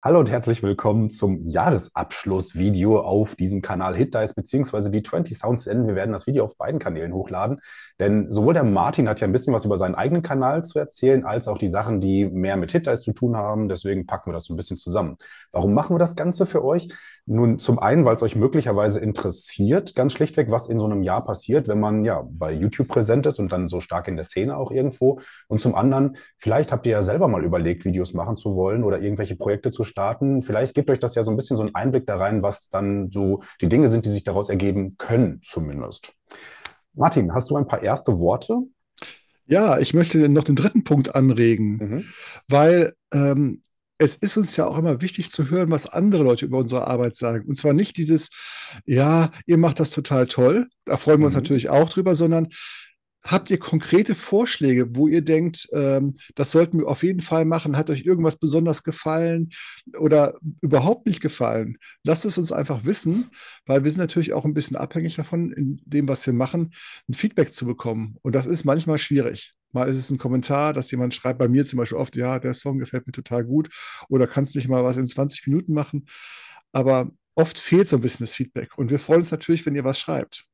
Hallo und herzlich willkommen zum Jahresabschlussvideo auf diesem Kanal HitDice bzw. die 20 Sounds senden. Wir werden das Video auf beiden Kanälen hochladen, denn sowohl der Martin hat ja ein bisschen was über seinen eigenen Kanal zu erzählen, als auch die Sachen, die mehr mit HitDice zu tun haben. Deswegen packen wir das so ein bisschen zusammen. Warum machen wir das Ganze für euch? Nun, zum einen, weil es euch möglicherweise interessiert, ganz schlichtweg, was in so einem Jahr passiert, wenn man ja bei YouTube präsent ist und dann so stark in der Szene auch irgendwo. Und zum anderen, vielleicht habt ihr ja selber mal überlegt, Videos machen zu wollen oder irgendwelche Projekte zu starten. Vielleicht gibt euch das ja so ein bisschen so einen Einblick da rein, was dann so die Dinge sind, die sich daraus ergeben können, zumindest. Martin, hast du ein paar erste Worte? Ja, ich möchte noch den dritten Punkt anregen, mhm. weil ähm, es ist uns ja auch immer wichtig zu hören, was andere Leute über unsere Arbeit sagen. Und zwar nicht dieses, ja, ihr macht das total toll, da freuen wir uns mhm. natürlich auch drüber, sondern habt ihr konkrete Vorschläge, wo ihr denkt, ähm, das sollten wir auf jeden Fall machen? Hat euch irgendwas besonders gefallen oder überhaupt nicht gefallen? Lasst es uns einfach wissen, weil wir sind natürlich auch ein bisschen abhängig davon, in dem, was wir machen, ein Feedback zu bekommen. Und das ist manchmal schwierig. Mal ist es ein Kommentar, dass jemand schreibt, bei mir zum Beispiel oft, ja, der Song gefällt mir total gut oder kannst nicht mal was in 20 Minuten machen. Aber oft fehlt so ein bisschen das Feedback. Und wir freuen uns natürlich, wenn ihr was schreibt.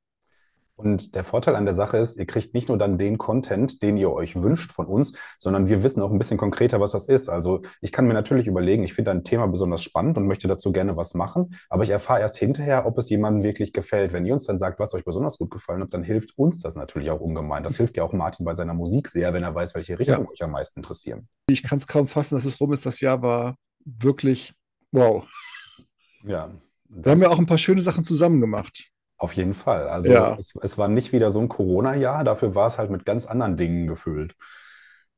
Und der Vorteil an der Sache ist, ihr kriegt nicht nur dann den Content, den ihr euch wünscht von uns, sondern wir wissen auch ein bisschen konkreter, was das ist. Also ich kann mir natürlich überlegen, ich finde ein Thema besonders spannend und möchte dazu gerne was machen, aber ich erfahre erst hinterher, ob es jemandem wirklich gefällt. Wenn ihr uns dann sagt, was euch besonders gut gefallen hat, dann hilft uns das natürlich auch ungemein. Das hilft ja auch Martin bei seiner Musik sehr, wenn er weiß, welche Richtung ja. euch am meisten interessieren. Ich kann es kaum fassen, dass es rum ist. Das Jahr war wirklich wow. Ja. Da haben wir auch ein paar schöne Sachen zusammen gemacht. Auf jeden Fall. Also ja. es, es, war nicht wieder so ein Corona-Jahr, dafür war es halt mit ganz anderen Dingen gefüllt.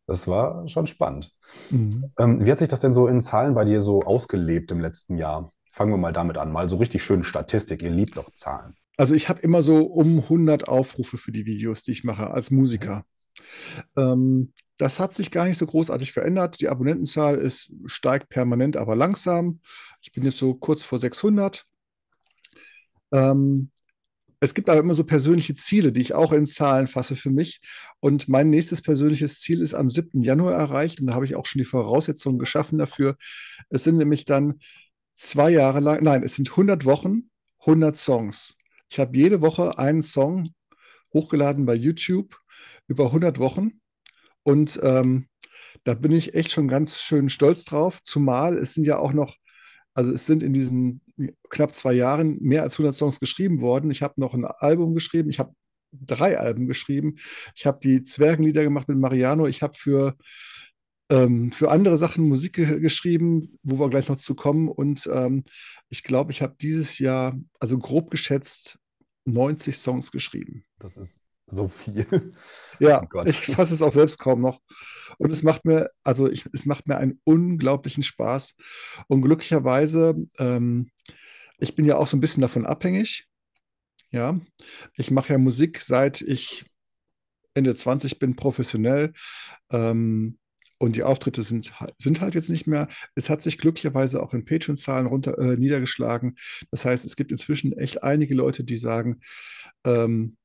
Das war schon spannend. Mhm. Ähm, wie hat sich das denn so in Zahlen bei dir so ausgelebt im letzten Jahr? Fangen wir mal damit an, mal so richtig schöne Statistik. Ihr liebt doch Zahlen. Also ich habe immer so um 100 Aufrufe für die Videos, die ich mache als Musiker. Ähm, das hat sich gar nicht so großartig verändert. Die Abonnentenzahl ist, steigt permanent, aber langsam. Ich bin jetzt so kurz vor 600. Ähm, es gibt aber immer so persönliche Ziele, die ich auch in Zahlen fasse für mich. Und mein nächstes persönliches Ziel ist am 7. Januar erreicht. Und da habe ich auch schon die Voraussetzungen geschaffen dafür. Es sind nämlich dann zwei Jahre lang, nein, es sind 100 Wochen, 100 Songs. Ich habe jede Woche einen Song hochgeladen bei YouTube über 100 Wochen. Und ähm, da bin ich echt schon ganz schön stolz drauf. Zumal es sind ja auch noch, also es sind in diesen knapp zwei Jahren mehr als 100 Songs geschrieben worden. Ich habe noch ein Album geschrieben, ich habe drei Alben geschrieben, ich habe die Zwergenlieder gemacht mit Mariano, ich habe für, ähm, für andere Sachen Musik ge geschrieben, wo wir gleich noch zu kommen. Und ähm, ich glaube, ich habe dieses Jahr, also grob geschätzt, 90 Songs geschrieben. Das ist so viel. Ja, oh ich fasse es auch selbst kaum noch. Und es macht mir, also ich, es macht mir einen unglaublichen Spaß. Und glücklicherweise, ähm, ich bin ja auch so ein bisschen davon abhängig. Ja, ich mache ja Musik seit ich Ende 20 bin professionell. Ähm, und die Auftritte sind, sind halt jetzt nicht mehr. Es hat sich glücklicherweise auch in Patreon-Zahlen runter äh, niedergeschlagen. Das heißt, es gibt inzwischen echt einige Leute, die sagen, ähm,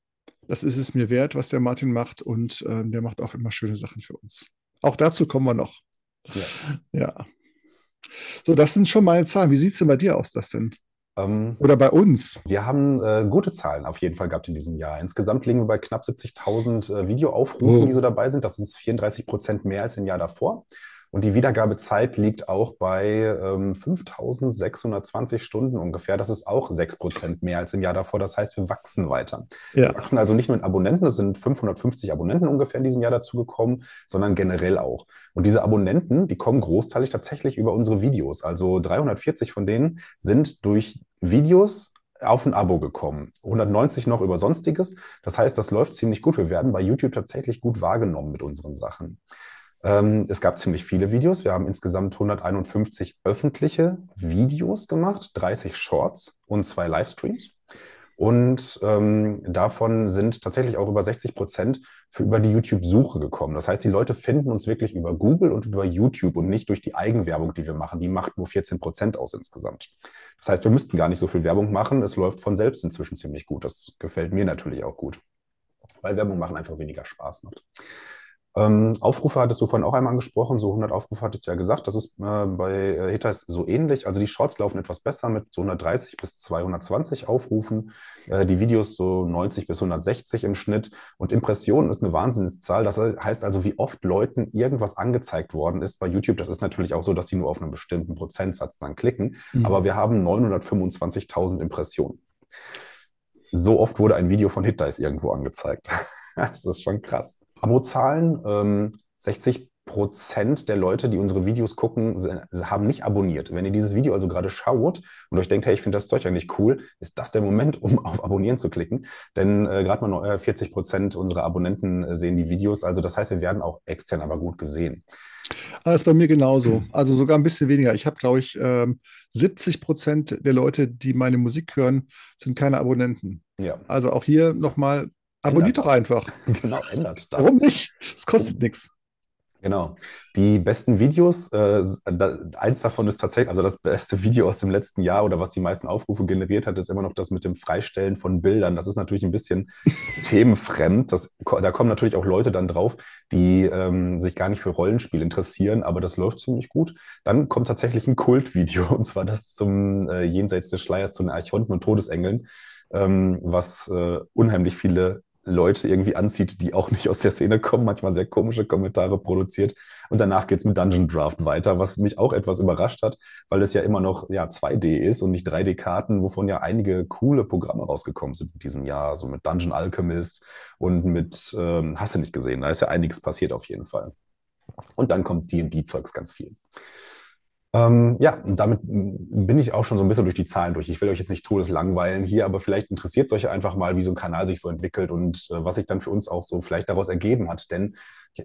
das ist es mir wert, was der Martin macht und äh, der macht auch immer schöne Sachen für uns. Auch dazu kommen wir noch. Ja. ja. So, das sind schon meine Zahlen. Wie sieht es denn bei dir aus, das denn? Ähm, Oder bei uns? Wir haben äh, gute Zahlen auf jeden Fall gehabt in diesem Jahr. Insgesamt liegen wir bei knapp 70.000 äh, Videoaufrufen, oh. die so dabei sind. Das ist 34 Prozent mehr als im Jahr davor. Und die Wiedergabezeit liegt auch bei ähm, 5620 Stunden ungefähr. Das ist auch 6% mehr als im Jahr davor. Das heißt, wir wachsen weiter. Ja. Wir wachsen also nicht nur in Abonnenten, es sind 550 Abonnenten ungefähr in diesem Jahr dazugekommen, sondern generell auch. Und diese Abonnenten, die kommen großteilig tatsächlich über unsere Videos. Also 340 von denen sind durch Videos auf ein Abo gekommen. 190 noch über Sonstiges. Das heißt, das läuft ziemlich gut. Wir werden bei YouTube tatsächlich gut wahrgenommen mit unseren Sachen. Ähm, es gab ziemlich viele Videos. Wir haben insgesamt 151 öffentliche Videos gemacht, 30 Shorts und zwei Livestreams. Und ähm, davon sind tatsächlich auch über 60 Prozent für über die YouTube-Suche gekommen. Das heißt, die Leute finden uns wirklich über Google und über YouTube und nicht durch die Eigenwerbung, die wir machen. Die macht nur 14 Prozent aus insgesamt. Das heißt, wir müssten gar nicht so viel Werbung machen. Es läuft von selbst inzwischen ziemlich gut. Das gefällt mir natürlich auch gut, weil Werbung machen einfach weniger Spaß macht. Ähm, Aufrufe hattest du vorhin auch einmal angesprochen, so 100 Aufrufe hattest du ja gesagt. Das ist äh, bei Hitters äh, so ähnlich. Also die Shorts laufen etwas besser mit so 130 bis 220 Aufrufen, äh, die Videos so 90 bis 160 im Schnitt und Impressionen ist eine Wahnsinnszahl. Das heißt also, wie oft Leuten irgendwas angezeigt worden ist bei YouTube. Das ist natürlich auch so, dass sie nur auf einen bestimmten Prozentsatz dann klicken, mhm. aber wir haben 925.000 Impressionen. So oft wurde ein Video von Hitdice irgendwo angezeigt. das ist schon krass. Abozahlen. Ähm, 60 Prozent der Leute, die unsere Videos gucken, haben nicht abonniert. Wenn ihr dieses Video also gerade schaut und euch denkt, hey, ich finde das Zeug eigentlich cool, ist das der Moment, um auf Abonnieren zu klicken. Denn äh, gerade mal 40 äh, Prozent unserer Abonnenten äh, sehen die Videos. Also das heißt, wir werden auch extern aber gut gesehen. Das ah, ist bei mir genauso. Also sogar ein bisschen weniger. Ich habe, glaube ich, äh, 70 Prozent der Leute, die meine Musik hören, sind keine Abonnenten. Ja. Also auch hier nochmal Abonniert doch einfach. Genau, ändert das. Warum nicht? Es kostet oh. nichts. Genau. Die besten Videos, äh, eins davon ist tatsächlich, also das beste Video aus dem letzten Jahr oder was die meisten Aufrufe generiert hat, ist immer noch das mit dem Freistellen von Bildern. Das ist natürlich ein bisschen themenfremd. Das, da kommen natürlich auch Leute dann drauf, die ähm, sich gar nicht für Rollenspiel interessieren, aber das läuft ziemlich gut. Dann kommt tatsächlich ein Kultvideo, und zwar das zum äh, Jenseits des Schleiers, zu den Archonten und Todesengeln, ähm, was äh, unheimlich viele Leute irgendwie anzieht, die auch nicht aus der Szene kommen, manchmal sehr komische Kommentare produziert. Und danach geht es mit Dungeon Draft weiter, was mich auch etwas überrascht hat, weil es ja immer noch ja, 2D ist und nicht 3D-Karten, wovon ja einige coole Programme rausgekommen sind in diesem Jahr, so mit Dungeon Alchemist und mit, ähm, hast du nicht gesehen, da ist ja einiges passiert auf jeden Fall. Und dann kommt D&D-Zeugs ganz viel. Ähm, ja, und damit mm, bin ich auch schon so ein bisschen durch die Zahlen durch. Ich will euch jetzt nicht todeslangweilen hier, aber vielleicht interessiert es euch einfach mal, wie so ein Kanal sich so entwickelt und äh, was sich dann für uns auch so vielleicht daraus ergeben hat. Denn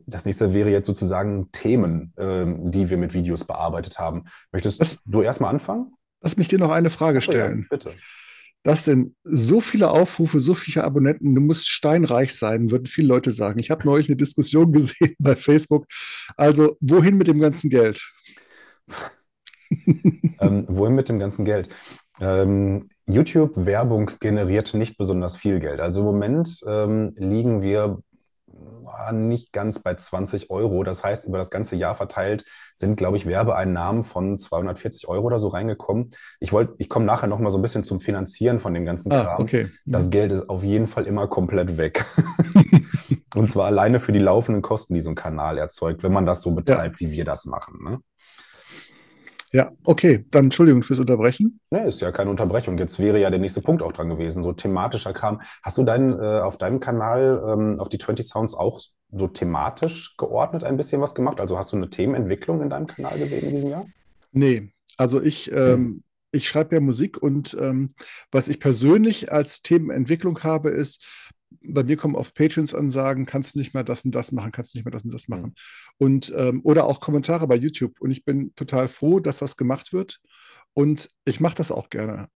das nächste wäre jetzt sozusagen Themen, ähm, die wir mit Videos bearbeitet haben. Möchtest das, du erstmal anfangen? Lass mich dir noch eine Frage oh stellen. Ja, bitte. Das denn so viele Aufrufe, so viele Abonnenten, du musst steinreich sein, würden viele Leute sagen. Ich habe neulich eine Diskussion gesehen bei Facebook. Also, wohin mit dem ganzen Geld? ähm, wohin mit dem ganzen Geld? Ähm, YouTube-Werbung generiert nicht besonders viel Geld. Also im Moment ähm, liegen wir ah, nicht ganz bei 20 Euro. Das heißt, über das ganze Jahr verteilt sind, glaube ich, Werbeeinnahmen von 240 Euro oder so reingekommen. Ich wollte, ich komme nachher noch mal so ein bisschen zum Finanzieren von dem ganzen ah, Kram. Ah, okay. Das mhm. Geld ist auf jeden Fall immer komplett weg. Und zwar alleine für die laufenden Kosten, die so ein Kanal erzeugt, wenn man das so betreibt, ja. wie wir das machen. Ne? Ja, okay, dann Entschuldigung fürs Unterbrechen. Nee, ist ja keine Unterbrechung. Jetzt wäre ja der nächste Punkt auch dran gewesen, so thematischer Kram. Hast du deinen, äh, auf deinem Kanal, ähm, auf die 20 Sounds auch so thematisch geordnet ein bisschen was gemacht? Also hast du eine Themenentwicklung in deinem Kanal gesehen in diesem Jahr? Nee, also ich, hm. ähm, ich schreibe ja Musik und ähm, was ich persönlich als Themenentwicklung habe, ist, bei mir kommen auf Patrons Ansagen, kannst du nicht mal das und das machen, kannst du nicht mal das und das machen. Und, ähm, oder auch Kommentare bei YouTube. Und ich bin total froh, dass das gemacht wird. Und ich mache das auch gerne.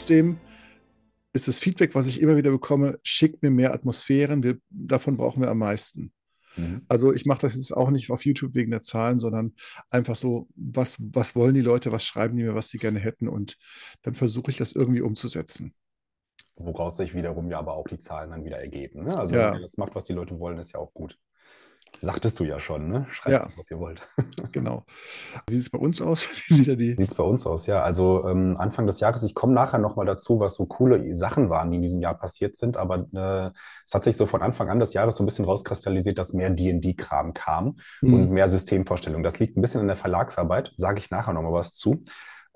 trotzdem ist das Feedback, was ich immer wieder bekomme, schickt mir mehr Atmosphären, wir, davon brauchen wir am meisten. Mhm. Also ich mache das jetzt auch nicht auf YouTube wegen der Zahlen, sondern einfach so, was, was wollen die Leute, was schreiben die mir, was sie gerne hätten und dann versuche ich das irgendwie umzusetzen. Woraus sich wiederum ja aber auch die Zahlen dann wieder ergeben. Ne? Also ja. wenn ihr das macht, was die Leute wollen, ist ja auch gut. Sagtest du ja schon, ne? Schreibt ja. was ihr wollt. genau. Wie sieht es bei uns aus? Wie sieht es bei uns aus, ja. Also ähm, Anfang des Jahres, ich komme nachher nochmal dazu, was so coole Sachen waren, die in diesem Jahr passiert sind, aber äh, es hat sich so von Anfang an des Jahres so ein bisschen rauskristallisiert, dass mehr D&D-Kram kam mhm. und mehr Systemvorstellungen. Das liegt ein bisschen an der Verlagsarbeit, sage ich nachher nochmal was zu.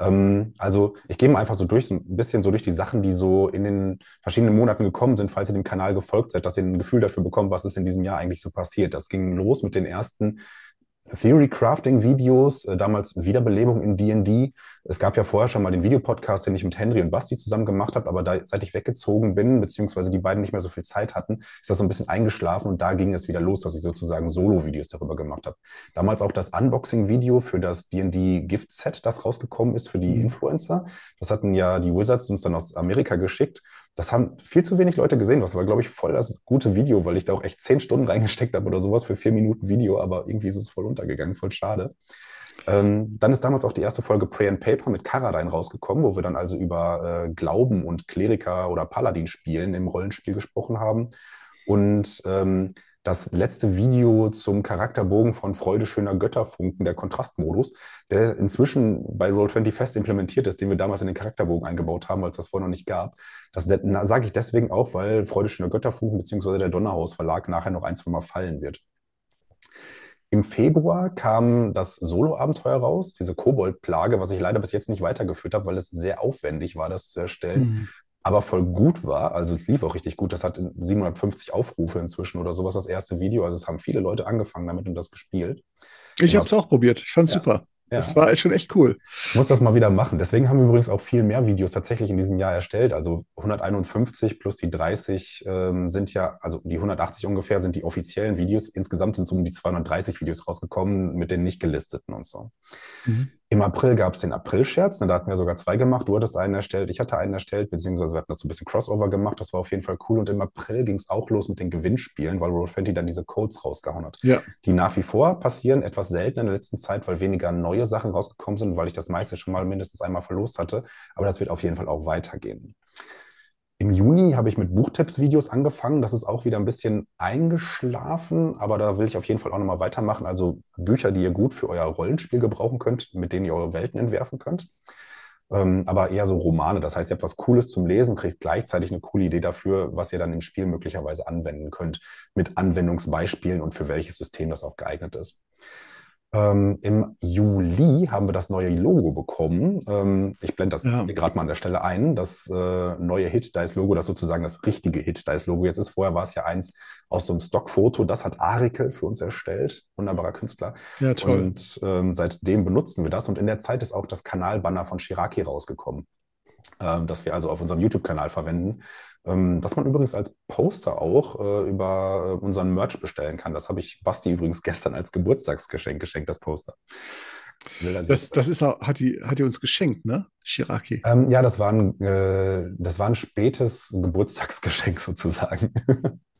Ähm, also ich gehe mal einfach so durch, so ein bisschen so durch die Sachen, die so in den verschiedenen Monaten gekommen sind, falls ihr dem Kanal gefolgt seid, dass ihr ein Gefühl dafür bekommt, was ist in diesem Jahr eigentlich so passiert. Das ging los mit den ersten Theory Crafting Videos, äh, damals Wiederbelebung in D&D. Es gab ja vorher schon mal den Videopodcast, den ich mit Henry und Basti zusammen gemacht habe, aber da, seit ich weggezogen bin, beziehungsweise die beiden nicht mehr so viel Zeit hatten, ist das so ein bisschen eingeschlafen und da ging es wieder los, dass ich sozusagen Solo-Videos darüber gemacht habe. Damals auch das Unboxing-Video für das D&D Gift Set, das rausgekommen ist für die mhm. Influencer. Das hatten ja die Wizards uns dann aus Amerika geschickt das haben viel zu wenig Leute gesehen. Das war, glaube ich, voll das gute Video, weil ich da auch echt zehn Stunden reingesteckt habe oder sowas für vier Minuten Video, aber irgendwie ist es voll untergegangen, voll schade. Ähm, dann ist damals auch die erste Folge Pray and Paper mit Karadein rausgekommen, wo wir dann also über äh, Glauben und Kleriker oder Paladin spielen im Rollenspiel gesprochen haben. Und ähm, das letzte Video zum Charakterbogen von Freude schöner Götterfunken, der Kontrastmodus, der inzwischen bei Roll20 fest implementiert ist, den wir damals in den Charakterbogen eingebaut haben, weil es das vorher noch nicht gab. Das sage ich deswegen auch, weil Freude schöner Götterfunken bzw. der Donnerhaus Verlag nachher noch ein, zwei Mal fallen wird. Im Februar kam das Solo-Abenteuer raus, diese Kobold-Plage, was ich leider bis jetzt nicht weitergeführt habe, weil es sehr aufwendig war, das zu erstellen. Mhm aber voll gut war. Also es lief auch richtig gut. Das hat 750 Aufrufe inzwischen oder sowas, das erste Video. Also es haben viele Leute angefangen damit und das gespielt. Ich genau. habe es auch probiert. Ich fand es ja. super. Ja. Das war schon echt cool. Ich muss das mal wieder machen. Deswegen haben wir übrigens auch viel mehr Videos tatsächlich in diesem Jahr erstellt. Also 151 plus die 30 ähm, sind ja, also die 180 ungefähr sind die offiziellen Videos. Insgesamt sind so um die 230 Videos rausgekommen mit den nicht gelisteten und so. Mhm. Im April gab es den April-Scherz, ne, da hatten wir sogar zwei gemacht. Du hattest einen erstellt, ich hatte einen erstellt, beziehungsweise wir hatten das so ein bisschen Crossover gemacht. Das war auf jeden Fall cool. Und im April ging es auch los mit den Gewinnspielen, weil roll 20 dann diese Codes rausgehauen hat, ja. die nach wie vor passieren, etwas seltener in der letzten Zeit, weil weniger neue Sachen rausgekommen sind, weil ich das meiste schon mal mindestens einmal verlost hatte. Aber das wird auf jeden Fall auch weitergehen. Im Juni habe ich mit Buchtipps-Videos angefangen. Das ist auch wieder ein bisschen eingeschlafen, aber da will ich auf jeden Fall auch nochmal weitermachen. Also Bücher, die ihr gut für euer Rollenspiel gebrauchen könnt, mit denen ihr eure Welten entwerfen könnt. Ähm, aber eher so Romane. Das heißt, ihr habt was Cooles zum Lesen, kriegt gleichzeitig eine coole Idee dafür, was ihr dann im Spiel möglicherweise anwenden könnt, mit Anwendungsbeispielen und für welches System das auch geeignet ist. Ähm, Im Juli haben wir das neue Logo bekommen. Ähm, ich blende das ja. gerade mal an der Stelle ein. Das äh, neue Hit Dice Logo, das sozusagen das richtige Hit Dice Logo jetzt ist. Vorher war es ja eins aus so einem Stockfoto. Das hat Arikel für uns erstellt. Wunderbarer Künstler. Ja, toll. Und ähm, seitdem benutzen wir das. Und in der Zeit ist auch das Kanalbanner von Shiraki rausgekommen, ähm, das wir also auf unserem YouTube-Kanal verwenden ähm, das man übrigens als Poster auch äh, über äh, unseren Merch bestellen kann. Das habe ich Basti übrigens gestern als Geburtstagsgeschenk geschenkt, das Poster. Das, das ist auch, hat, die, hat die uns geschenkt, ne? Shiraki. Ähm, ja, das war, ein, äh, das war ein spätes Geburtstagsgeschenk sozusagen.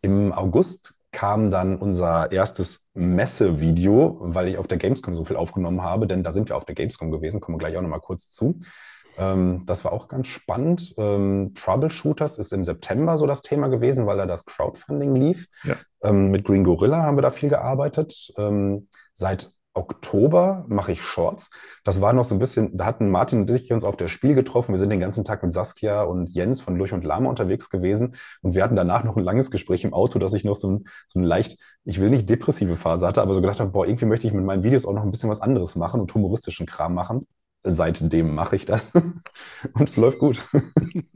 Im August kam dann unser erstes Messevideo, weil ich auf der Gamescom so viel aufgenommen habe, denn da sind wir auf der Gamescom gewesen, kommen wir gleich auch nochmal kurz zu. Ähm, das war auch ganz spannend. Ähm, Troubleshooters ist im September so das Thema gewesen, weil da das Crowdfunding lief. Ja. Ähm, mit Green Gorilla haben wir da viel gearbeitet. Ähm, seit Oktober mache ich Shorts. Das war noch so ein bisschen, da hatten Martin und ich uns auf der Spiel getroffen. Wir sind den ganzen Tag mit Saskia und Jens von Lurch und Lama unterwegs gewesen. Und wir hatten danach noch ein langes Gespräch im Auto, dass ich noch so, ein, so eine leicht, ich will nicht depressive Phase hatte, aber so gedacht habe, boah, irgendwie möchte ich mit meinen Videos auch noch ein bisschen was anderes machen und humoristischen Kram machen seitdem mache ich das. Und es läuft gut.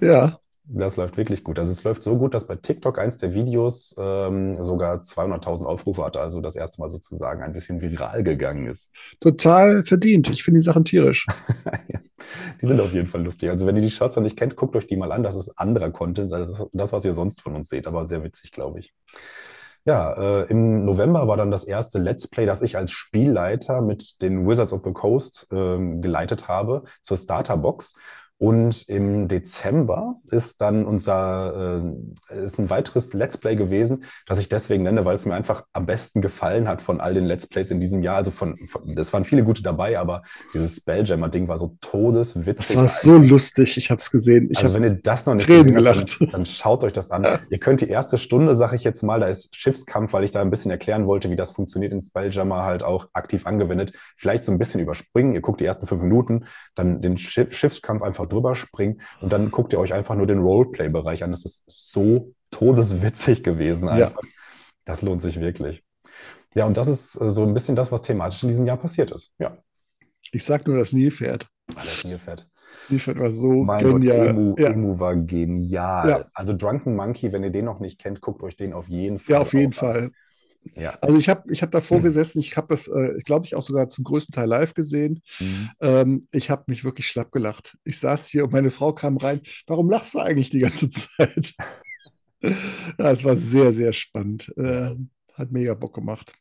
Ja. Das läuft wirklich gut. Also es läuft so gut, dass bei TikTok eins der Videos ähm, sogar 200.000 Aufrufe hatte, also das erste Mal sozusagen ein bisschen viral gegangen ist. Total verdient. Ich finde die Sachen tierisch. die sind auf jeden Fall lustig. Also wenn ihr die Shirts noch nicht kennt, guckt euch die mal an. Das ist anderer Content, das ist das, was ihr sonst von uns seht, aber sehr witzig, glaube ich. Ja, äh, im November war dann das erste Let's Play, das ich als Spielleiter mit den Wizards of the Coast äh, geleitet habe, zur Starterbox. Und im Dezember ist dann unser, äh, ist ein weiteres Let's Play gewesen, das ich deswegen nenne, weil es mir einfach am besten gefallen hat von all den Let's Plays in diesem Jahr. Also von, es waren viele gute dabei, aber dieses Spelljammer-Ding war so todeswitzig. Es war so lustig, ich habe es gesehen. Ich also wenn ihr das noch nicht gesehen habt, dann, dann, schaut euch das an. ihr könnt die erste Stunde, sage ich jetzt mal, da ist Schiffskampf, weil ich da ein bisschen erklären wollte, wie das funktioniert in Spelljammer, halt auch aktiv angewendet. Vielleicht so ein bisschen überspringen. Ihr guckt die ersten fünf Minuten, dann den Schiff, Schiffskampf einfach einfach drüber springen und dann guckt ihr euch einfach nur den Roleplay-Bereich an. Das ist so todeswitzig gewesen. Einfach. Ja. Das lohnt sich wirklich. Ja, und das ist äh, so ein bisschen das, was thematisch in diesem Jahr passiert ist. Ja. Ich sag nur das Nilpferd. Ah, das Nilpferd. Nilpferd war so mein genial. Emu, ja. Emu war genial. Ja. Also Drunken Monkey, wenn ihr den noch nicht kennt, guckt euch den auf jeden Fall. Ja, auf jeden an. Fall. Ja. Also ich habe ich hab davor mhm. gesessen, ich habe das, äh, glaube ich, auch sogar zum größten Teil live gesehen. Mhm. Ähm, ich habe mich wirklich schlapp gelacht. Ich saß hier und meine Frau kam rein. Warum lachst du eigentlich die ganze Zeit? ja, es war sehr, sehr spannend. Äh, hat mega Bock gemacht.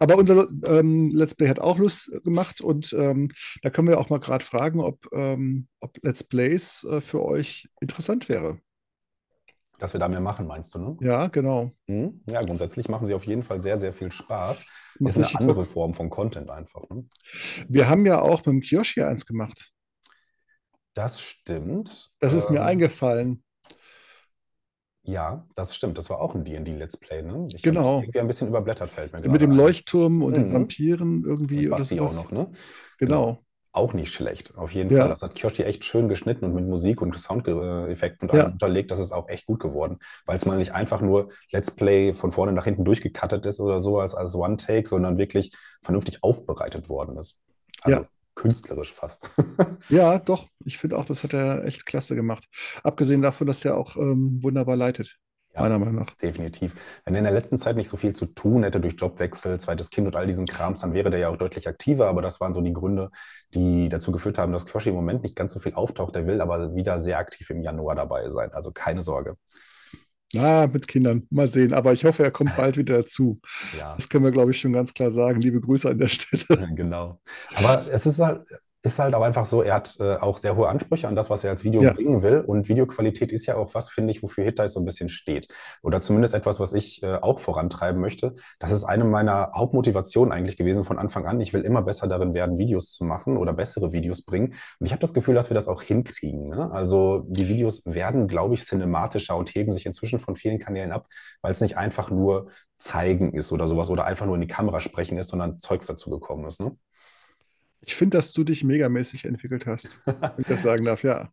Aber unser ähm, Let's Play hat auch Lust äh, gemacht und ähm, da können wir auch mal gerade fragen, ob, ähm, ob Let's Plays äh, für euch interessant wäre dass wir da mehr machen, meinst du, ne? Ja, genau. Mhm. Ja, grundsätzlich machen sie auf jeden Fall sehr, sehr viel Spaß. Das ist eine andere Form von Content einfach. Ne? Wir haben ja auch mit dem Kioshi eins gemacht. Das stimmt. Das ist ähm, mir eingefallen. Ja, das stimmt. Das war auch ein D&D Let's Play, ne? Ich genau. Irgendwie ein bisschen überblättert fällt mir gerade. Mit dem Leuchtturm und mhm. den Vampiren irgendwie und oder sowas. auch noch, ne? Genau. genau auch nicht schlecht, auf jeden ja. Fall. Das hat Kyoshi echt schön geschnitten und mit Musik und Soundeffekten ja. unterlegt. Das ist auch echt gut geworden, weil es mal nicht einfach nur Let's Play von vorne nach hinten durchgekattet ist oder so als, als One-Take, sondern wirklich vernünftig aufbereitet worden ist. Also ja. künstlerisch fast. ja, doch. Ich finde auch, das hat er echt klasse gemacht. Abgesehen davon, dass er auch ähm, wunderbar leitet. Ja, meiner Meinung nach. Definitiv. Wenn er in der letzten Zeit nicht so viel zu tun hätte durch Jobwechsel, zweites Kind und all diesen Krams, dann wäre der ja auch deutlich aktiver. Aber das waren so die Gründe, die dazu geführt haben, dass Crushy im Moment nicht ganz so viel auftaucht. Er will aber wieder sehr aktiv im Januar dabei sein. Also keine Sorge. Na, ah, mit Kindern. Mal sehen. Aber ich hoffe, er kommt bald wieder dazu. Ja. Das können wir, glaube ich, schon ganz klar sagen. Liebe Grüße an der Stelle. Genau. Aber es ist halt, ist halt auch einfach so, er hat äh, auch sehr hohe Ansprüche an das, was er als Video ja. bringen will. Und Videoqualität ist ja auch was, finde ich, wofür Hitdice so ein bisschen steht. Oder zumindest etwas, was ich äh, auch vorantreiben möchte. Das ist eine meiner Hauptmotivationen eigentlich gewesen von Anfang an. Ich will immer besser darin werden, Videos zu machen oder bessere Videos bringen. Und ich habe das Gefühl, dass wir das auch hinkriegen. Ne? Also die Videos werden, glaube ich, cinematischer und heben sich inzwischen von vielen Kanälen ab, weil es nicht einfach nur zeigen ist oder sowas oder einfach nur in die Kamera sprechen ist, sondern Zeugs dazu gekommen ist. Ne? Ich finde, dass du dich megamäßig entwickelt hast, wenn ich das sagen darf, ja.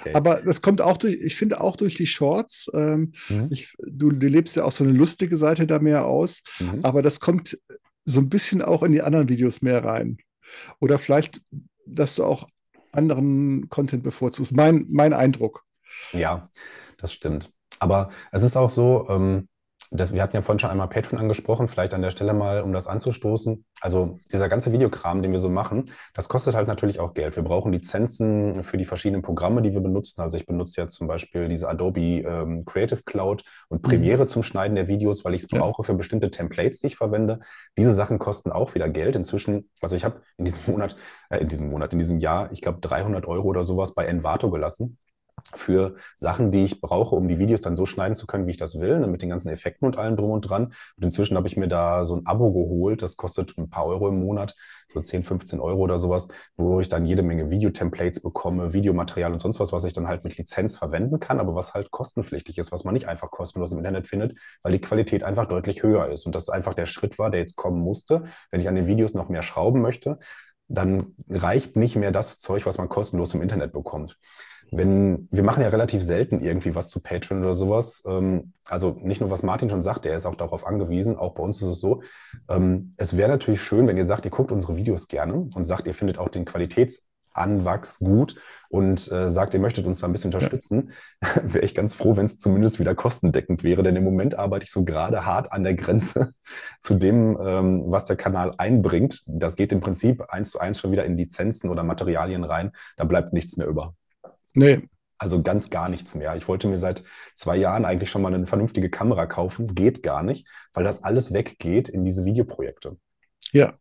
Okay. Aber das kommt auch durch, ich finde auch durch die Shorts. Ähm, mhm. ich, du, du, lebst ja auch so eine lustige Seite da mehr aus, mhm. aber das kommt so ein bisschen auch in die anderen Videos mehr rein. Oder vielleicht, dass du auch anderen Content bevorzugst. Mein, mein Eindruck. Ja, das stimmt. Aber es ist auch so, ähm, das, wir hatten ja vorhin schon einmal Patreon angesprochen, vielleicht an der Stelle mal, um das anzustoßen. Also dieser ganze Videokram, den wir so machen, das kostet halt natürlich auch Geld. Wir brauchen Lizenzen für die verschiedenen Programme, die wir benutzen. Also ich benutze ja zum Beispiel diese Adobe ähm, Creative Cloud und mhm. Premiere mhm. zum Schneiden der Videos, weil ich es brauche für bestimmte Templates, die ich verwende. Diese Sachen kosten auch wieder Geld. Inzwischen, also ich habe in diesem Monat, äh, in diesem Monat, in diesem Jahr, ich glaube 300 Euro oder sowas bei Envato gelassen für Sachen, die ich brauche, um die Videos dann so schneiden zu können, wie ich das will, ne, mit den ganzen Effekten und allem drum und dran. Und inzwischen habe ich mir da so ein Abo geholt, das kostet ein paar Euro im Monat, so 10, 15 Euro oder sowas, wo ich dann jede Menge Videotemplates bekomme, Videomaterial und sonst was, was ich dann halt mit Lizenz verwenden kann, aber was halt kostenpflichtig ist, was man nicht einfach kostenlos im Internet findet, weil die Qualität einfach deutlich höher ist. Und das ist einfach der Schritt war, der jetzt kommen musste, wenn ich an den Videos noch mehr schrauben möchte, dann reicht nicht mehr das Zeug, was man kostenlos im Internet bekommt wenn, wir machen ja relativ selten irgendwie was zu Patreon oder sowas. Ähm, also nicht nur, was Martin schon sagt, er ist auch darauf angewiesen, auch bei uns ist es so. Ähm, es wäre natürlich schön, wenn ihr sagt, ihr guckt unsere Videos gerne und sagt, ihr findet auch den Qualitätsanwachs gut und äh, sagt, ihr möchtet uns da ein bisschen unterstützen, ja. wäre ich ganz froh, wenn es zumindest wieder kostendeckend wäre. Denn im Moment arbeite ich so gerade hart an der Grenze zu dem, ähm, was der Kanal einbringt. Das geht im Prinzip eins zu eins schon wieder in Lizenzen oder Materialien rein. Da bleibt nichts mehr über. Nee. Also ganz gar nichts mehr. Ich wollte mir seit zwei Jahren eigentlich schon mal eine vernünftige Kamera kaufen. Geht gar nicht, weil das alles weggeht in diese Videoprojekte. Ja.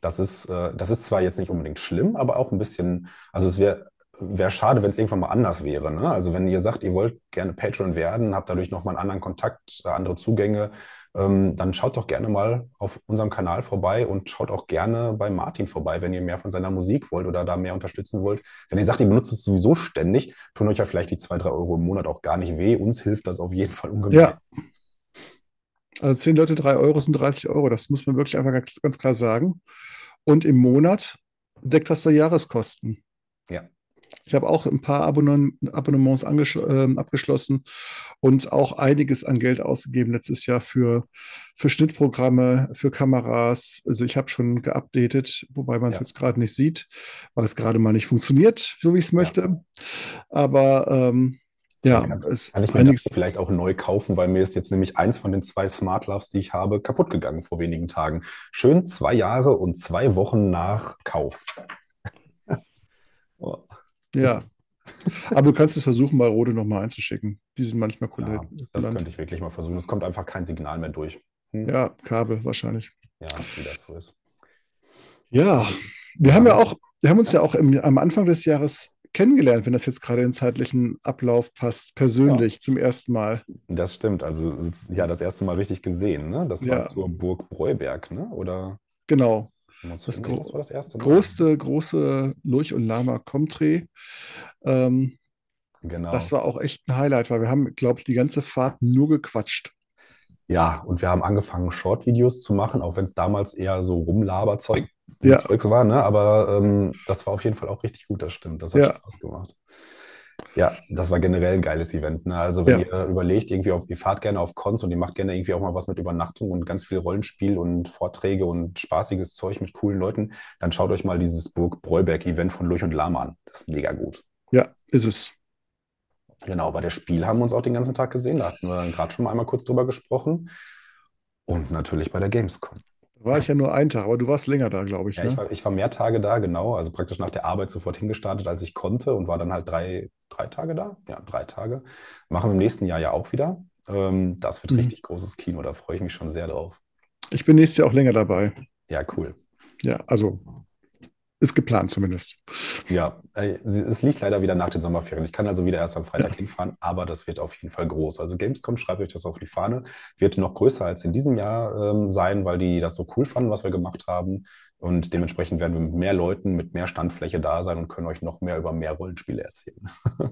Das ist, äh, das ist zwar jetzt nicht unbedingt schlimm, aber auch ein bisschen, also es wäre wäre schade, wenn es irgendwann mal anders wäre. Ne? Also wenn ihr sagt, ihr wollt gerne Patreon werden, habt dadurch nochmal einen anderen Kontakt, äh, andere Zugänge, ähm, dann schaut doch gerne mal auf unserem Kanal vorbei und schaut auch gerne bei Martin vorbei, wenn ihr mehr von seiner Musik wollt oder da mehr unterstützen wollt. Wenn ihr sagt, ihr benutzt es sowieso ständig, tun euch ja vielleicht die 2, 3 Euro im Monat auch gar nicht weh. Uns hilft das auf jeden Fall ungemein. Ja. Also 10 Leute, 3 Euro sind 30 Euro. Das muss man wirklich einfach ganz, ganz klar sagen. Und im Monat deckt das der Jahreskosten. Ja. Ich habe auch ein paar Abonnement, Abonnements äh, abgeschlossen und auch einiges an Geld ausgegeben letztes Jahr für, für Schnittprogramme, für Kameras. Also ich habe schon geupdatet, wobei man es ja. jetzt gerade nicht sieht, weil es gerade mal nicht funktioniert, so wie ich es möchte. Ja. Aber ähm, ja, es kann ich mir einiges... vielleicht auch neu kaufen, weil mir ist jetzt nämlich eins von den zwei Smart Loves, die ich habe, kaputt gegangen vor wenigen Tagen. Schön zwei Jahre und zwei Wochen nach Kauf. oh. Ja. Aber du kannst es versuchen, bei Rode nochmal einzuschicken. Die sind manchmal kulant. Ja, das könnte ich wirklich mal versuchen. Es kommt einfach kein Signal mehr durch. Hm. Ja, Kabel wahrscheinlich. Ja, wie das so ist. Ja, wir ja. haben ja auch, wir haben uns ja auch im, am Anfang des Jahres kennengelernt, wenn das jetzt gerade in den zeitlichen Ablauf passt, persönlich ja. zum ersten Mal. Das stimmt. Also ja, das erste Mal richtig gesehen, ne? Das war ja. zur Burg Breuberg, ne? Oder? Genau. Das, gro das, war das erste Mal. große, große Lurch und Lama Comtre. Ähm, genau. Das war auch echt ein Highlight, weil wir haben, glaube ich, die ganze Fahrt nur gequatscht. Ja, und wir haben angefangen, Short-Videos zu machen, auch wenn es damals eher so Rumlaberzeug ja. war, ne? aber ähm, das war auf jeden Fall auch richtig gut, das stimmt. Das hat ja. Spaß gemacht. Ja, das war generell ein geiles Event. Ne? Also wenn ja. ihr überlegt, irgendwie auf, ihr fahrt gerne auf Cons und ihr macht gerne irgendwie auch mal was mit Übernachtung und ganz viel Rollenspiel und Vorträge und spaßiges Zeug mit coolen Leuten, dann schaut euch mal dieses Burg Breuberg-Event von Lurch und Lahm an. Das ist mega gut. Ja, ist es. Genau, bei der Spiel haben wir uns auch den ganzen Tag gesehen. Da hatten wir gerade schon mal einmal kurz drüber gesprochen. Und natürlich bei der Gamescom war ich ja nur einen Tag, aber du warst länger da, glaube ich. Ja, ne? ich, war, ich, war, mehr Tage da, genau. Also praktisch nach der Arbeit sofort hingestartet, als ich konnte und war dann halt drei, drei Tage da. Ja, drei Tage. Machen wir im nächsten Jahr ja auch wieder. Ähm, das wird mhm. richtig großes Kino, da freue ich mich schon sehr drauf. Ich bin nächstes Jahr auch länger dabei. Ja, cool. Ja, also ist geplant zumindest. Ja, äh, es liegt leider wieder nach den Sommerferien. Ich kann also wieder erst am Freitag ja. hinfahren, aber das wird auf jeden Fall groß. Also Gamescom, schreibt euch das auf die Fahne, wird noch größer als in diesem Jahr ähm, sein, weil die das so cool fanden, was wir gemacht haben. Und dementsprechend werden wir mit mehr Leuten, mit mehr Standfläche da sein und können euch noch mehr über mehr Rollenspiele erzählen.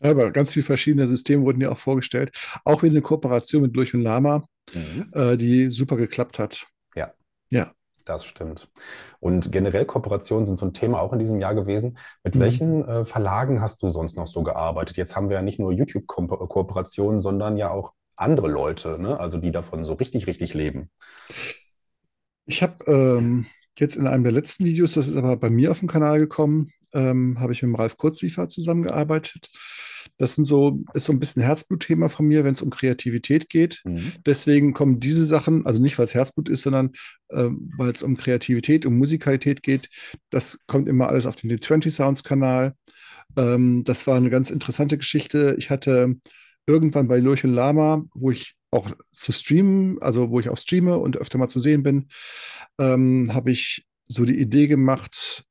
aber ganz viele verschiedene Systeme wurden ja auch vorgestellt. Auch wieder eine Kooperation mit Lurch und Lama, mhm. äh, die super geklappt hat. Ja. Ja, das stimmt. Und generell Kooperationen sind so ein Thema auch in diesem Jahr gewesen. Mit mhm. welchen äh, Verlagen hast du sonst noch so gearbeitet? Jetzt haben wir ja nicht nur YouTube-Kooperationen, sondern ja auch andere Leute, ne? also die davon so richtig, richtig leben. Ich habe ähm, jetzt in einem der letzten Videos, das ist aber bei mir auf dem Kanal gekommen, ähm, habe ich mit dem Ralf Kurzliefer zusammengearbeitet. Das sind so, ist so ein bisschen Herzblutthema von mir, wenn es um Kreativität geht. Mhm. Deswegen kommen diese Sachen, also nicht, weil es Herzblut ist, sondern äh, weil es um Kreativität, um Musikalität geht. Das kommt immer alles auf den d 20 Sounds Kanal. Ähm, das war eine ganz interessante Geschichte. Ich hatte irgendwann bei Lurch und Lama, wo ich auch zu streamen, also wo ich auch streame und öfter mal zu sehen bin, ähm, habe ich so die Idee gemacht,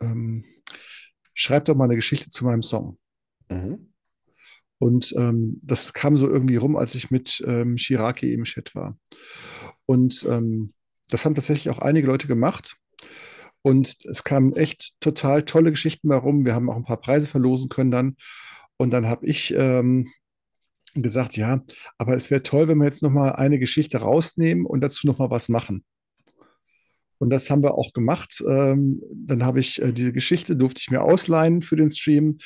ähm, schreib doch mal eine Geschichte zu meinem Song. Mhm. Und ähm, das kam so irgendwie rum, als ich mit ähm, Shiraki im Chat war. Und ähm, das haben tatsächlich auch einige Leute gemacht. Und es kamen echt total tolle Geschichten herum. Wir haben auch ein paar Preise verlosen können dann. Und dann habe ich ähm, gesagt, ja, aber es wäre toll, wenn wir jetzt nochmal eine Geschichte rausnehmen und dazu nochmal was machen. Und das haben wir auch gemacht. Ähm, dann habe ich äh, diese Geschichte, durfte ich mir ausleihen für den Stream.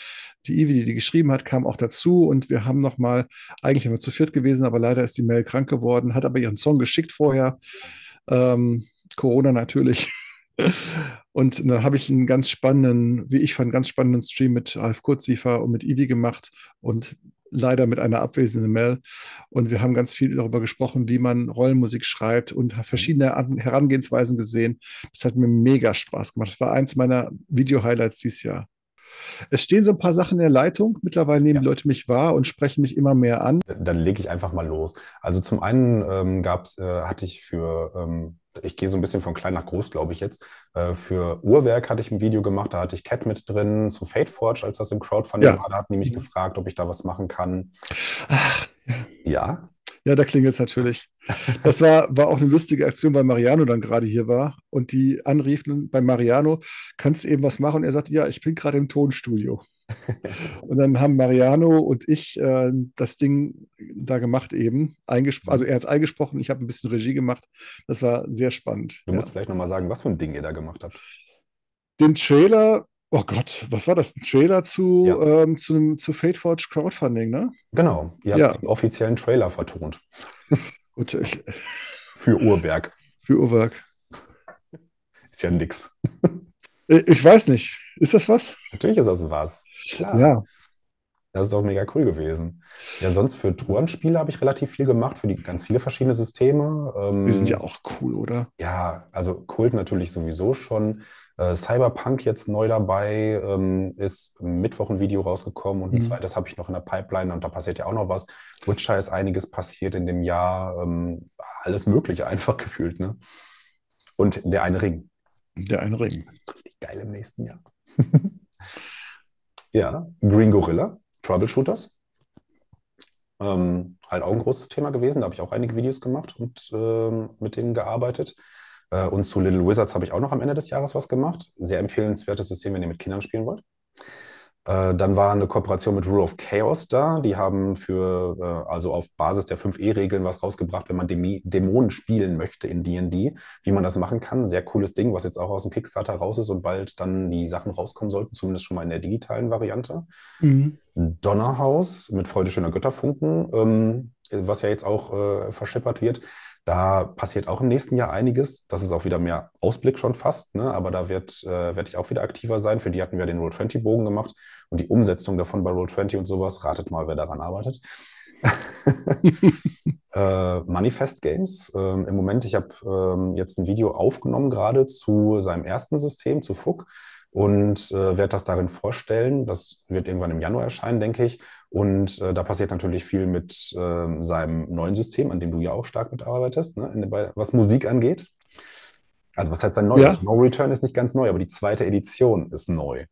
Die Ivy, die die geschrieben hat, kam auch dazu. Und wir haben nochmal, eigentlich haben wir zu viert gewesen, aber leider ist die Mel krank geworden, hat aber ihren Song geschickt vorher. Ähm, Corona natürlich. Und dann habe ich einen ganz spannenden, wie ich fand, ganz spannenden Stream mit Alf Kurziefer und mit Ivi gemacht und leider mit einer abwesenden Mel. Und wir haben ganz viel darüber gesprochen, wie man Rollenmusik schreibt und verschiedene Herangehensweisen gesehen. Das hat mir mega Spaß gemacht. Das war eins meiner Video-Highlights dieses Jahr. Es stehen so ein paar Sachen in der Leitung. Mittlerweile nehmen ja. Leute mich wahr und sprechen mich immer mehr an. Dann lege ich einfach mal los. Also zum einen ähm, gab's, äh, hatte ich für ähm, ich gehe so ein bisschen von klein nach groß, glaube ich jetzt. Äh, für Uhrwerk hatte ich ein Video gemacht, da hatte ich Cat mit drin, zu Fateforge, als das im Crowdfunding ja. war, da hatten die mich mhm. gefragt, ob ich da was machen kann. Ach, ja. Ja, da klingelt es natürlich. Das war, war auch eine lustige Aktion, weil Mariano dann gerade hier war und die anriefen bei Mariano, kannst du eben was machen? Und er sagte, ja, ich bin gerade im Tonstudio. und dann haben Mariano und ich äh, das Ding da gemacht eben. Mhm. also er hat es eingesprochen, ich habe ein bisschen Regie gemacht. Das war sehr spannend. Du musst vielleicht nochmal sagen, was für ein Ding ihr da gemacht habt. Den Trailer, oh Gott, was war das? Ein Trailer zu, ja. ähm, zu, zu Fateforge Crowdfunding, ne? Genau, ihr habt ja. den offiziellen Trailer vertont. Gut, ich, äh, für Uhrwerk. Für Uhrwerk. Ist ja nix. Äh, ich weiß nicht. Ist das was? Natürlich ist das was. Klar. Ja. Das ist auch mega cool gewesen. Ja, sonst für Tourenspiele habe ich relativ viel gemacht, für die ganz viele verschiedene Systeme. Ähm, die sind ja auch cool, oder? Ja, also Kult natürlich sowieso schon. Äh, Cyberpunk jetzt neu dabei, ähm, ist Mittwoch ein Video rausgekommen und ein mhm. zweites habe ich noch in der Pipeline und da passiert ja auch noch was. Witcher ist einiges passiert in dem Jahr. Ähm, alles Mögliche einfach gefühlt, ne? Und der eine Ring. Der eine Ring. Das ist richtig geil im nächsten Jahr. Ja, Green Gorilla, Troubleshooters. Ähm, halt auch ein großes Thema gewesen. Da habe ich auch einige Videos gemacht und ähm, mit denen gearbeitet. Äh, und zu Little Wizards habe ich auch noch am Ende des Jahres was gemacht. Sehr empfehlenswertes System, wenn ihr mit Kindern spielen wollt. Äh, dann war eine Kooperation mit Rule of Chaos da. Die haben für, äh, also auf Basis der 5E-Regeln was rausgebracht, wenn man Demi Dämonen spielen möchte in DD, wie man das machen kann. Sehr cooles Ding, was jetzt auch aus dem Kickstarter raus ist und bald dann die Sachen rauskommen sollten, zumindest schon mal in der digitalen Variante. Mhm. Donnerhaus mit Freude schöner Götterfunken, ähm, was ja jetzt auch äh, verscheppert wird. Da passiert auch im nächsten Jahr einiges. Das ist auch wieder mehr Ausblick schon fast, ne? aber da wird, äh, werde ich auch wieder aktiver sein. Für die hatten wir den Roll20-Bogen gemacht und die Umsetzung davon bei Roll20 und sowas. Ratet mal, wer daran arbeitet. äh, Manifest Games. Ähm, Im Moment, ich habe ähm, jetzt ein Video aufgenommen gerade zu seinem ersten System, zu FUG und äh, werde das darin vorstellen. Das wird irgendwann im Januar erscheinen, denke ich. Und äh, da passiert natürlich viel mit äh, seinem neuen System, an dem du ja auch stark mitarbeitest, ne? In, bei, was Musik angeht. Also was heißt sein neues? Ja. No Return ist nicht ganz neu, aber die zweite Edition ist neu.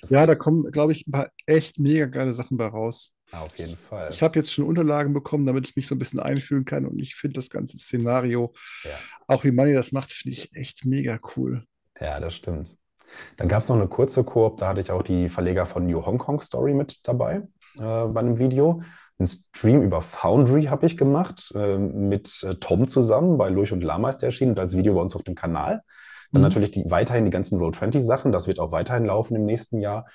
Das ja, da kommen, glaube ich, ein paar echt mega geile Sachen bei raus. Auf jeden Fall. Ich habe jetzt schon Unterlagen bekommen, damit ich mich so ein bisschen einfühlen kann und ich finde das ganze Szenario, ja. auch wie Manny das macht, finde ich echt mega cool. Ja, das stimmt. Dann gab es noch eine kurze Koop, da hatte ich auch die Verleger von New Hong Kong Story mit dabei äh, bei einem Video. Ein Stream über Foundry habe ich gemacht, ähm, äh, mit Tom zusammen, bei Lurch und Lama ist der erschienen und als Video bei uns auf dem Kanal. Dann mhm. natürlich die, weiterhin die ganzen Roll20 Sachen, das wird auch weiterhin laufen im nächsten Jahr.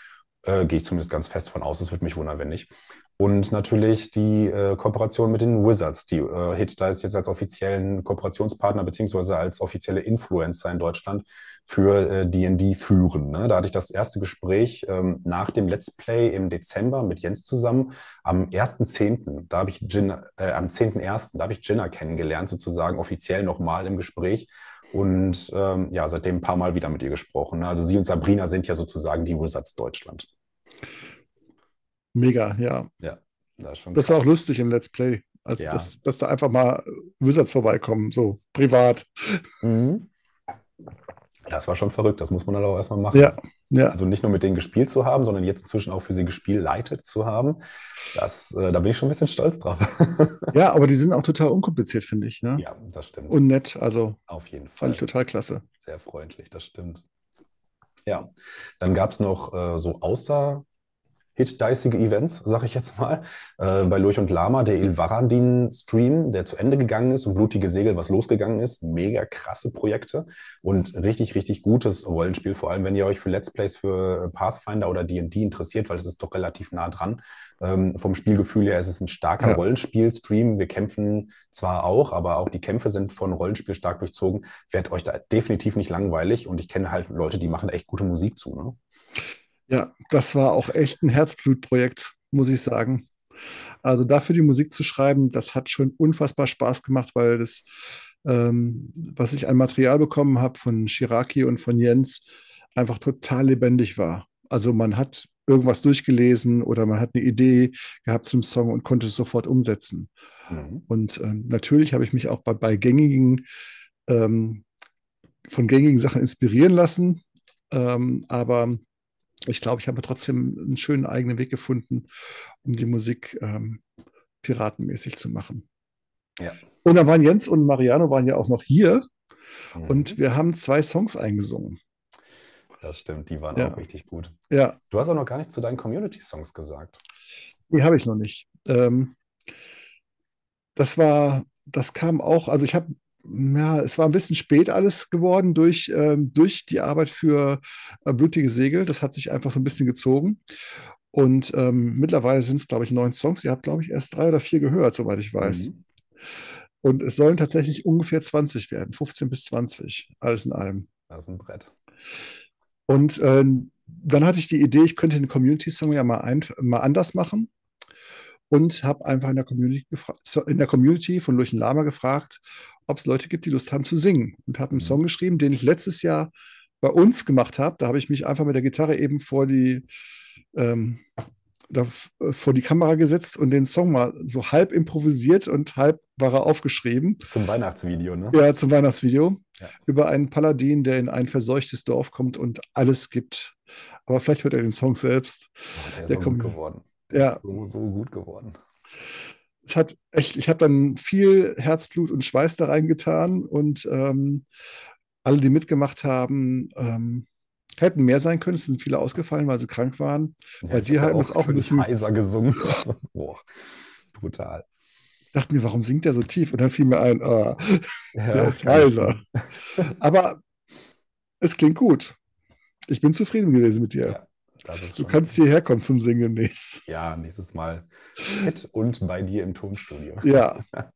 Äh, Gehe ich zumindest ganz fest von aus, es würde mich wundern, wenn nicht. Und natürlich die äh, Kooperation mit den Wizards, die äh, ist jetzt als offiziellen Kooperationspartner beziehungsweise als offizielle Influencer in Deutschland für D&D äh, führen. Ne? Da hatte ich das erste Gespräch ähm, nach dem Let's Play im Dezember mit Jens zusammen am 1.10., da habe ich Gina, äh, am 10.1., da habe ich Jenna kennengelernt, sozusagen offiziell nochmal im Gespräch und ähm, ja, seitdem ein paar Mal wieder mit ihr gesprochen. Ne? Also sie und Sabrina sind ja sozusagen die Wizards Deutschland. Mega, ja. Ja, das, schon das war auch lustig im Let's Play, als ja. das, dass da einfach mal Wizards vorbeikommen, so privat. Mhm. Das war schon verrückt, das muss man dann auch erstmal machen. Ja, ja. Also nicht nur mit denen gespielt zu haben, sondern jetzt inzwischen auch für sie gespielleitet zu haben. Das, äh, da bin ich schon ein bisschen stolz drauf. ja, aber die sind auch total unkompliziert, finde ich. Ne? Ja, das stimmt. Und nett, also. Auf jeden Fall. Fand ich total klasse. Sehr freundlich, das stimmt. Ja. Dann gab es noch äh, so außer hit hitdeißige Events, sag ich jetzt mal. Äh, bei Lurch und Lama, der Ilvarandin-Stream, der zu Ende gegangen ist und Blutige Segel, was losgegangen ist. Mega krasse Projekte und richtig, richtig gutes Rollenspiel. Vor allem, wenn ihr euch für Let's Plays für Pathfinder oder D&D interessiert, weil es ist doch relativ nah dran. Ähm, vom Spielgefühl her ist es ein starker ja. Rollenspiel-Stream. Wir kämpfen zwar auch, aber auch die Kämpfe sind von Rollenspiel stark durchzogen. Werd euch da definitiv nicht langweilig und ich kenne halt Leute, die machen echt gute Musik zu, ne? Ja, das war auch echt ein Herzblutprojekt, muss ich sagen. Also dafür die Musik zu schreiben, das hat schon unfassbar Spaß gemacht, weil das, ähm, was ich an Material bekommen habe von Shiraki und von Jens, einfach total lebendig war. Also man hat irgendwas durchgelesen oder man hat eine Idee gehabt zum Song und konnte es sofort umsetzen. Mhm. Und ähm, natürlich habe ich mich auch bei, bei gängigen, ähm, von gängigen Sachen inspirieren lassen, ähm, aber ich glaube, ich habe trotzdem einen schönen eigenen Weg gefunden, um die Musik ähm, piratenmäßig zu machen. Ja. Und dann waren Jens und Mariano waren ja auch noch hier mhm. und wir haben zwei Songs eingesungen. Das stimmt, die waren ja. auch richtig gut. Ja. Du hast auch noch gar nicht zu deinen Community-Songs gesagt. Die habe ich noch nicht. Ähm, das war, das kam auch, also ich habe ja, es war ein bisschen spät alles geworden durch, ähm, durch die Arbeit für äh, Blutige Segel. Das hat sich einfach so ein bisschen gezogen. Und ähm, mittlerweile sind es, glaube ich, neun Songs. Ihr habt, glaube ich, erst drei oder vier gehört, soweit ich weiß. Mhm. Und es sollen tatsächlich ungefähr 20 werden, 15 bis 20, alles in allem. Das ist ein Brett. Und ähm, dann hatte ich die Idee, ich könnte den Community Song ja mal, ein, mal anders machen und habe einfach in der Community, in der Community von Lurchen Lama gefragt, ob es Leute gibt, die Lust haben zu singen. Und habe einen mhm. Song geschrieben, den ich letztes Jahr bei uns gemacht habe. Da habe ich mich einfach mit der Gitarre eben vor die, ähm, da, äh, vor die Kamera gesetzt und den Song mal so halb improvisiert und halb war er aufgeschrieben. Zum Weihnachtsvideo, ne? Ja, zum Weihnachtsvideo. Ja. Über einen Paladin, der in ein verseuchtes Dorf kommt und alles gibt. Aber vielleicht hört er den Song selbst. Oh, der, der ist kommt geworden. Ja. So, so gut geworden. Es hat echt, ich habe dann viel Herzblut und Schweiß da reingetan und ähm, alle, die mitgemacht haben, ähm, hätten mehr sein können. Es sind viele ausgefallen, weil sie krank waren. Ja, Bei dir haben es auch ein bisschen heiser gesungen. Boah, brutal. Ich dachte mir, warum singt der so tief? Und dann fiel mir ein, ah, ja, der ist heiser. Aber es klingt gut. Ich bin zufrieden gewesen mit dir. Ja du kannst hierher kommen zum Singen demnächst. Ja, nächstes Mal mit und bei dir im Tonstudio. Ja.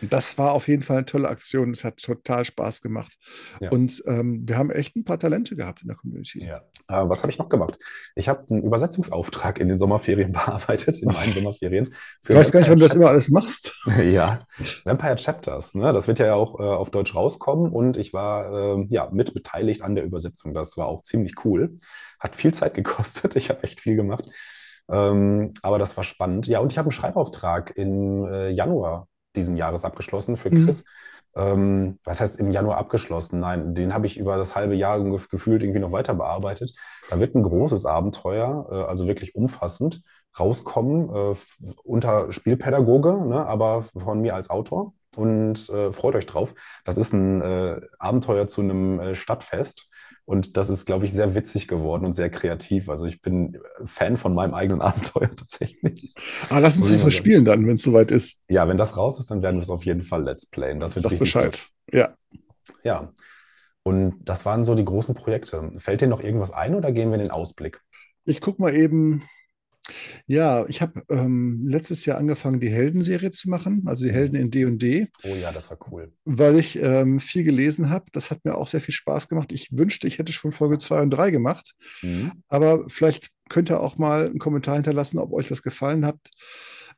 Das war auf jeden Fall eine tolle Aktion. Es hat total Spaß gemacht. Ja. Und ähm, wir haben echt ein paar Talente gehabt in der Community. Ja, äh, was habe ich noch gemacht? Ich habe einen Übersetzungsauftrag in den Sommerferien bearbeitet, in meinen Sommerferien. ich weiß gar nicht, wann du das immer alles machst. ja, Vampire Chapters, ne? das wird ja auch äh, auf Deutsch rauskommen und ich war äh, ja mit beteiligt an der Übersetzung. Das war auch ziemlich cool. Hat viel Zeit gekostet, ich habe echt viel gemacht. Ähm, aber das war spannend. Ja, und ich habe einen Schreibauftrag im äh, Januar diesen Jahres abgeschlossen für mhm. Chris. Mhm ähm, was heißt im Januar abgeschlossen? Nein, den habe ich über das halbe Jahr gefühlt irgendwie noch weiter bearbeitet. Da wird ein großes Abenteuer, äh, also wirklich umfassend, rauskommen äh, unter Spielpädagoge, ne, aber von mir als Autor. Und äh, freut euch drauf. Das ist ein äh, Abenteuer zu einem äh, Stadtfest und das ist, glaube ich, sehr witzig geworden und sehr kreativ. Also ich bin Fan von meinem eigenen Abenteuer tatsächlich. Ah, lass uns das mal spielen dann, wenn es soweit ist. Ja, wenn das raus ist, dann werden wir es auf jeden Fall Let's Playen. Das wird Sag Bescheid. Gut. Ja. Ja. Und das waren so die großen Projekte. Fällt dir noch irgendwas ein oder gehen wir in den Ausblick? Ich gucke mal eben ja, ich habe ähm, letztes Jahr angefangen, die Heldenserie zu machen, also die mhm. Helden in D&D. &D, oh ja, das war cool. Weil ich ähm, viel gelesen habe. Das hat mir auch sehr viel Spaß gemacht. Ich wünschte, ich hätte schon Folge 2 und 3 gemacht. Mhm. Aber vielleicht könnt ihr auch mal einen Kommentar hinterlassen, ob euch das gefallen hat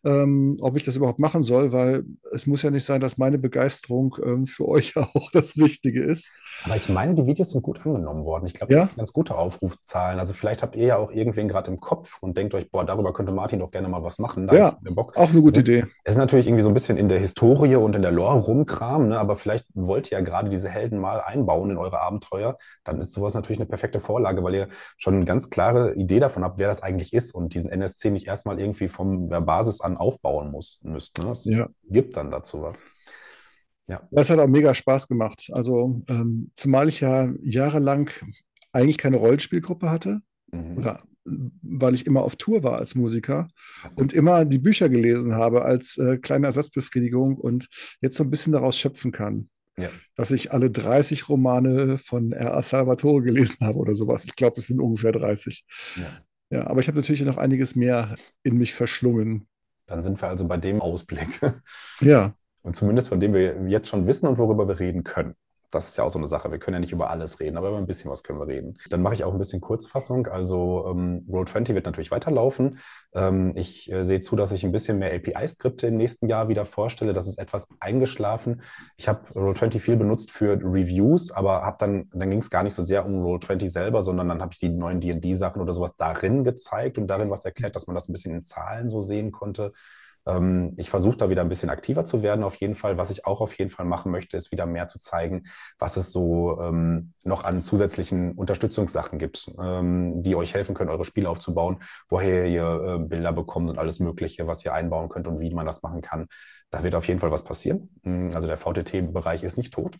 ähm, ob ich das überhaupt machen soll, weil es muss ja nicht sein, dass meine Begeisterung ähm, für euch auch das Richtige ist. Aber ich meine, die Videos sind gut angenommen worden. Ich glaube, ja? ganz gute Aufrufzahlen. Also vielleicht habt ihr ja auch irgendwen gerade im Kopf und denkt euch, boah, darüber könnte Martin doch gerne mal was machen. Da ja, auch eine gute es Idee. Ist, es ist natürlich irgendwie so ein bisschen in der Historie und in der Lore rumkram, ne? aber vielleicht wollt ihr ja gerade diese Helden mal einbauen in eure Abenteuer. Dann ist sowas natürlich eine perfekte Vorlage, weil ihr schon eine ganz klare Idee davon habt, wer das eigentlich ist und diesen NSC nicht erstmal irgendwie vom Basis an an aufbauen muss, müsst. Ne? Es ja. gibt dann dazu was. Ja. Das hat auch mega Spaß gemacht. Also, ähm, zumal ich ja jahrelang eigentlich keine Rollenspielgruppe hatte, mhm. oder, weil ich immer auf Tour war als Musiker und immer die Bücher gelesen habe als äh, kleine Ersatzbefriedigung und jetzt so ein bisschen daraus schöpfen kann. Ja. Dass ich alle 30 Romane von R.A. Salvatore gelesen habe oder sowas. Ich glaube, es sind ungefähr 30. Ja. Ja, aber ich habe natürlich noch einiges mehr in mich verschlungen. Dann sind wir also bei dem Ausblick. Ja. Und zumindest von dem wir jetzt schon wissen und worüber wir reden können. Das ist ja auch so eine Sache. Wir können ja nicht über alles reden, aber über ein bisschen was können wir reden. Dann mache ich auch ein bisschen Kurzfassung. Also ähm, Road 20 wird natürlich weiterlaufen. Ähm, ich äh, sehe zu, dass ich ein bisschen mehr API-Skripte im nächsten Jahr wieder vorstelle. Das ist etwas eingeschlafen. Ich habe roll 20 viel benutzt für Reviews, aber habe dann, dann ging es gar nicht so sehr um roll 20 selber, sondern dann habe ich die neuen D&D-Sachen oder sowas darin gezeigt und darin was erklärt, dass man das ein bisschen in Zahlen so sehen konnte. Ähm, ich versuche da wieder ein bisschen aktiver zu werden, auf jeden Fall. Was ich auch auf jeden Fall machen möchte, ist wieder mehr zu zeigen, was es so ähm, noch an zusätzlichen Unterstützungssachen gibt, ähm, die euch helfen können, eure Spiele aufzubauen, woher ihr äh, Bilder bekommt und alles Mögliche, was ihr einbauen könnt und wie man das machen kann. Da wird auf jeden Fall was passieren. Mm, also der VTT-Bereich ist nicht tot.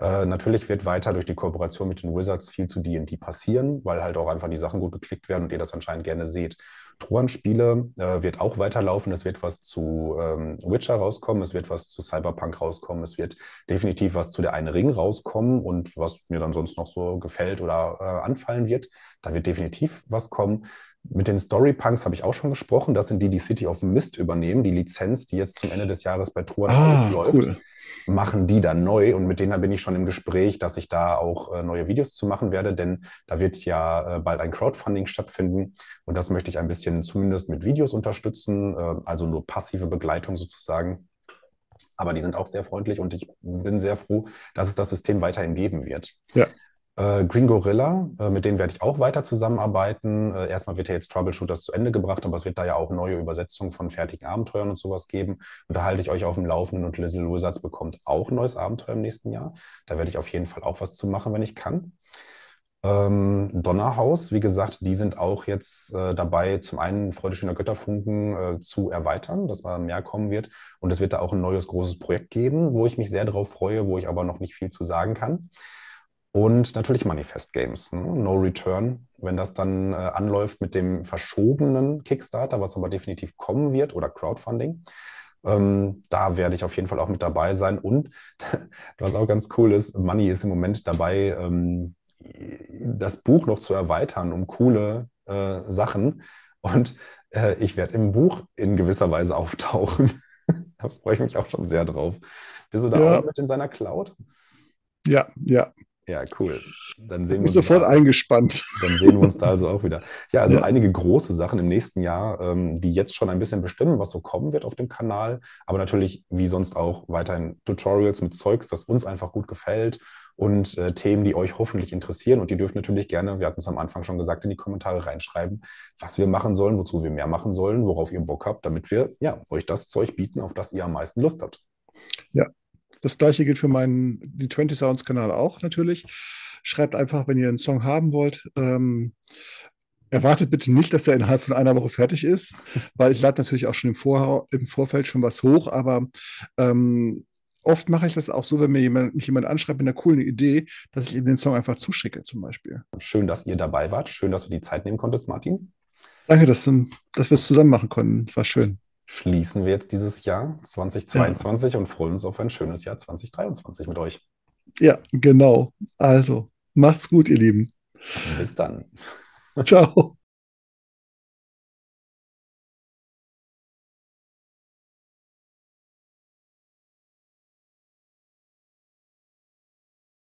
Äh, natürlich wird weiter durch die Kooperation mit den Wizards viel zu D&D passieren, weil halt auch einfach die Sachen gut geklickt werden und ihr das anscheinend gerne seht. Torenspiele äh, wird auch weiterlaufen. Es wird was zu ähm, Witcher rauskommen, es wird was zu Cyberpunk rauskommen, es wird definitiv was zu der eine Ring rauskommen und was mir dann sonst noch so gefällt oder äh, anfallen wird. Da wird definitiv was kommen. Mit den Storypunks habe ich auch schon gesprochen. Das sind die, die City of Mist übernehmen, die Lizenz, die jetzt zum Ende des Jahres bei Truan ah, läuft. Cool machen die dann neu und mit denen bin ich schon im Gespräch, dass ich da auch äh, neue Videos zu machen werde, denn da wird ja äh, bald ein Crowdfunding stattfinden und das möchte ich ein bisschen zumindest mit Videos unterstützen, äh, also nur passive Begleitung sozusagen. Aber die sind auch sehr freundlich und ich bin sehr froh, dass es das System weiterhin geben wird. Ja. Äh, Green Gorilla, äh, mit denen werde ich auch weiter zusammenarbeiten. Äh, erstmal wird ja jetzt Troubleshooters zu Ende gebracht, aber es wird da ja auch neue Übersetzungen von fertigen Abenteuern und sowas geben. Und da halte ich euch auf dem Laufenden und Little Wizards bekommt auch ein neues Abenteuer im nächsten Jahr. Da werde ich auf jeden Fall auch was zu machen, wenn ich kann. Ähm, Donnerhaus, wie gesagt, die sind auch jetzt äh, dabei, zum einen Freude schöner Götterfunken äh, zu erweitern, dass da mehr kommen wird. Und es wird da auch ein neues großes Projekt geben, wo ich mich sehr drauf freue, wo ich aber noch nicht viel zu sagen kann. Und natürlich Manifest Games, ne? No Return. Wenn das dann äh, anläuft mit dem verschobenen Kickstarter, was aber definitiv kommen wird, oder Crowdfunding, ähm, da werde ich auf jeden Fall auch mit dabei sein. Und was auch ganz cool ist, Money ist im Moment dabei, ähm, das Buch noch zu erweitern um coole äh, Sachen. Und äh, ich werde im Buch in gewisser Weise auftauchen. da freue ich mich auch schon sehr drauf. Bist du da ja. auch mit in seiner Cloud? Ja, ja, ja, cool. Dann sehen wir uns sofort da. eingespannt. Dann sehen wir uns da also auch wieder. Ja, also ja. einige große Sachen im nächsten Jahr, ähm, die jetzt schon ein bisschen bestimmen, was so kommen wird auf dem Kanal. Aber natürlich, wie sonst auch, weiterhin Tutorials mit Zeugs, das uns einfach gut gefällt und äh, Themen, die euch hoffentlich interessieren. Und ihr dürft natürlich gerne, wir hatten es am Anfang schon gesagt, in die Kommentare reinschreiben, was wir machen sollen, wozu wir mehr machen sollen, worauf ihr Bock habt, damit wir ja, euch das Zeug bieten, auf das ihr am meisten Lust habt. Ja, das gleiche gilt für meinen die 20 Sounds Kanal auch natürlich. Schreibt einfach, wenn ihr einen Song haben wollt. Ähm, erwartet bitte nicht, dass er innerhalb von einer Woche fertig ist, weil ich lade natürlich auch schon im, Vor im, Vorfeld schon was hoch, aber ähm, oft mache ich das auch so, wenn mir jemand, mich jemand anschreibt mit einer coolen Idee, dass ich ihm den Song einfach zuschicke, zum Beispiel. Schön, dass ihr dabei wart. Schön, dass du die Zeit nehmen konntest, Martin. Danke, dass, dass wir es zusammen machen konnten. War schön schließen wir jetzt dieses Jahr 2022 ja. und freuen uns auf ein schönes Jahr 2023 mit euch. Ja, genau. Also, macht's gut, ihr Lieben. Bis dann. Ciao.